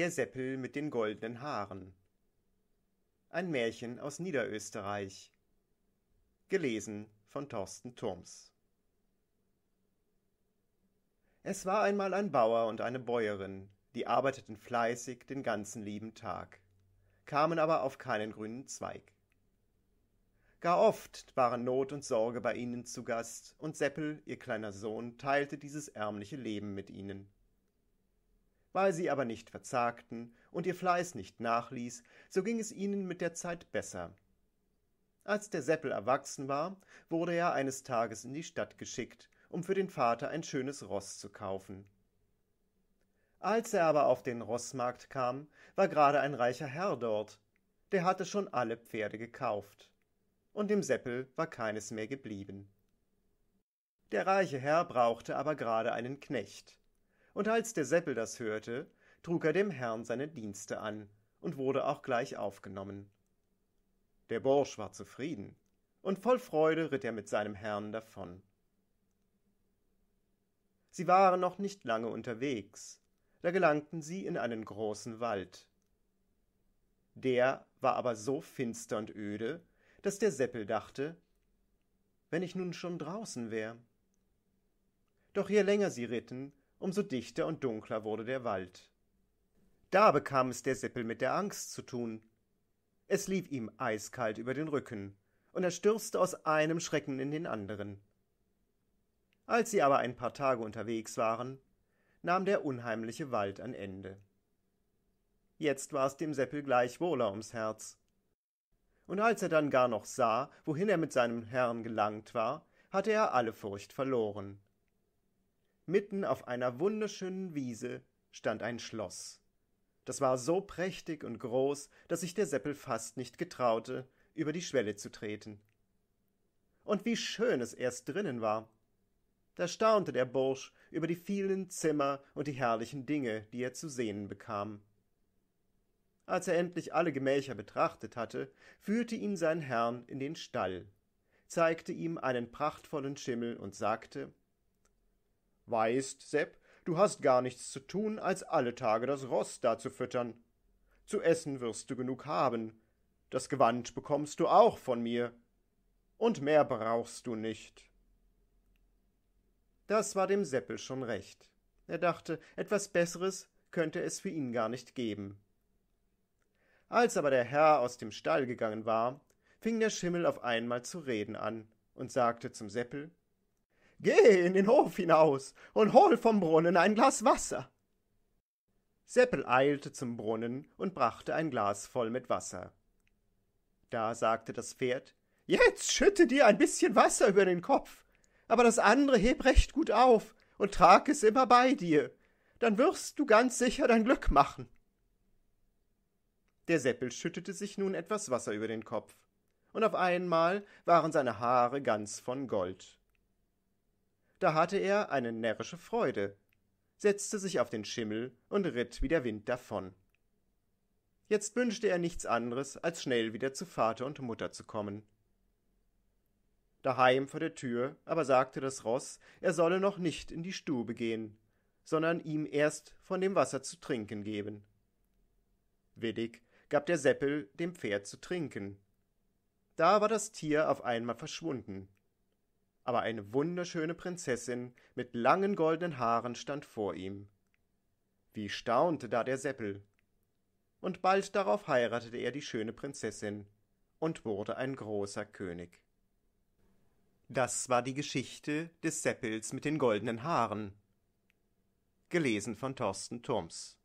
Der Seppel mit den goldenen Haaren. Ein Märchen aus Niederösterreich. Gelesen von Thorsten Turms. Es war einmal ein Bauer und eine Bäuerin, die arbeiteten fleißig den ganzen lieben Tag, kamen aber auf keinen grünen Zweig. Gar oft waren Not und Sorge bei ihnen zu Gast, und Seppel, ihr kleiner Sohn, teilte dieses ärmliche Leben mit ihnen. Weil sie aber nicht verzagten und ihr Fleiß nicht nachließ, so ging es ihnen mit der Zeit besser. Als der Seppel erwachsen war, wurde er eines Tages in die Stadt geschickt, um für den Vater ein schönes Ross zu kaufen. Als er aber auf den Rossmarkt kam, war gerade ein reicher Herr dort, der hatte schon alle Pferde gekauft, und dem Seppel war keines mehr geblieben. Der reiche Herr brauchte aber gerade einen Knecht, und als der Seppel das hörte, trug er dem Herrn seine Dienste an und wurde auch gleich aufgenommen. Der Bursch war zufrieden, und voll Freude ritt er mit seinem Herrn davon. Sie waren noch nicht lange unterwegs, da gelangten sie in einen großen Wald. Der war aber so finster und öde, daß der Seppel dachte, wenn ich nun schon draußen wär. Doch je länger sie ritten, umso dichter und dunkler wurde der Wald. Da bekam es der Seppel mit der Angst zu tun. Es lief ihm eiskalt über den Rücken, und er stürzte aus einem Schrecken in den anderen. Als sie aber ein paar Tage unterwegs waren, nahm der unheimliche Wald ein Ende. Jetzt war es dem Seppel gleich wohler ums Herz. Und als er dann gar noch sah, wohin er mit seinem Herrn gelangt war, hatte er alle Furcht verloren. Mitten auf einer wunderschönen Wiese stand ein Schloss. Das war so prächtig und groß, dass sich der Seppel fast nicht getraute, über die Schwelle zu treten. Und wie schön es erst drinnen war! Da staunte der Bursch über die vielen Zimmer und die herrlichen Dinge, die er zu sehen bekam. Als er endlich alle Gemächer betrachtet hatte, führte ihn sein Herrn in den Stall, zeigte ihm einen prachtvollen Schimmel und sagte Weißt, Sepp, du hast gar nichts zu tun, als alle Tage das Ross da zu füttern. Zu essen wirst du genug haben. Das Gewand bekommst du auch von mir. Und mehr brauchst du nicht. Das war dem Seppel schon recht. Er dachte, etwas Besseres könnte es für ihn gar nicht geben. Als aber der Herr aus dem Stall gegangen war, fing der Schimmel auf einmal zu reden an und sagte zum Seppel Geh in den Hof hinaus und hol vom Brunnen ein Glas Wasser. Seppel eilte zum Brunnen und brachte ein Glas voll mit Wasser. Da sagte das Pferd Jetzt schütte dir ein bisschen Wasser über den Kopf, aber das andere heb recht gut auf und trag es immer bei dir, dann wirst du ganz sicher dein Glück machen. Der Seppel schüttete sich nun etwas Wasser über den Kopf, und auf einmal waren seine Haare ganz von Gold da hatte er eine närrische Freude, setzte sich auf den Schimmel und ritt wie der Wind davon. Jetzt wünschte er nichts anderes, als schnell wieder zu Vater und Mutter zu kommen. Daheim vor der Tür aber sagte das Ross, er solle noch nicht in die Stube gehen, sondern ihm erst von dem Wasser zu trinken geben. Willig gab der Seppel dem Pferd zu trinken. Da war das Tier auf einmal verschwunden aber eine wunderschöne Prinzessin mit langen goldenen Haaren stand vor ihm. Wie staunte da der Seppel. Und bald darauf heiratete er die schöne Prinzessin und wurde ein großer König. Das war die Geschichte des Seppels mit den goldenen Haaren. Gelesen von Thorsten Turms.